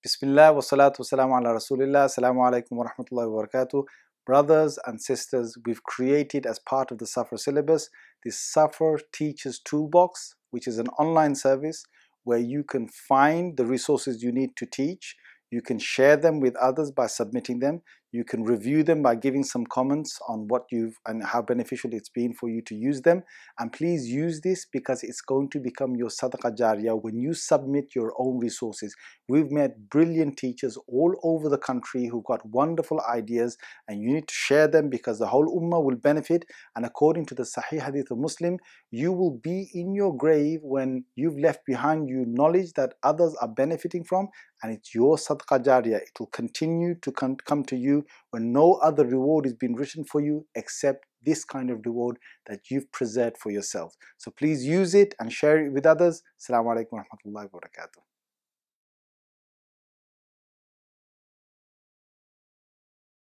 Bismillah wa salatu wassalamu ala rasulillah. Assalamu alaikum wa rahmatullahi wa barakatuh. Brothers and sisters, we've created as part of the Suffer syllabus the Suffer Teachers Toolbox, which is an online service where you can find the resources you need to teach. You can share them with others by submitting them. You can review them by giving some comments on what you've and how beneficial it's been for you to use them. And please use this because it's going to become your sadaqah jariyah when you submit your own resources. We've met brilliant teachers all over the country who've got wonderful ideas and you need to share them because the whole ummah will benefit. And according to the Sahih Hadith of Muslim, you will be in your grave when you've left behind you knowledge that others are benefiting from and it's your sadaqah jariyah. It will continue to come to you when no other reward is being written for you except this kind of reward that you've preserved for yourself. So please use it and share it with others. Assalamu alaikum warahmatullahi wabarakatuh.